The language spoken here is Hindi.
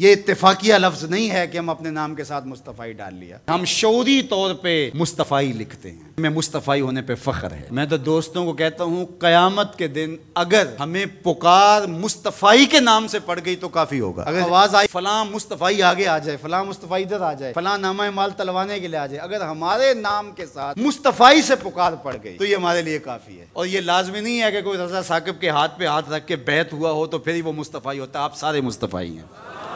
ये इतफाकिया लफ्ज नहीं है कि हम अपने नाम के साथ मुस्तफ़ाई डाल लिया हम शोरी तौर पे मुस्तफ़ाई लिखते हैं हमें मुस्तफ़ाई होने पे फ़ख्र है मैं तो दोस्तों को कहता हूँ क़यामत के दिन अगर हमें पुकार मुस्तफ़ाई के नाम से पड़ गई तो काफ़ी होगा अगर आवाज़ आई फलां मुस्तफ़ाई आगे आ जाए फलां मुस्तफ़ाई इधर आ जाए फलां नामा माल तलवाने के लिए आ जाए अगर हमारे नाम के साथ मुस्तफ़ाई से पुकार पड़ गई तो ये हमारे लिए काफ़ी है और ये लाजमी नहीं है कि कोई रजा साकिब के हाथ पे हाथ रख के बैत हुआ हो तो फिर ही वो मुस्तफ़ाई होता आप सारे मुस्तफ़ाई हैं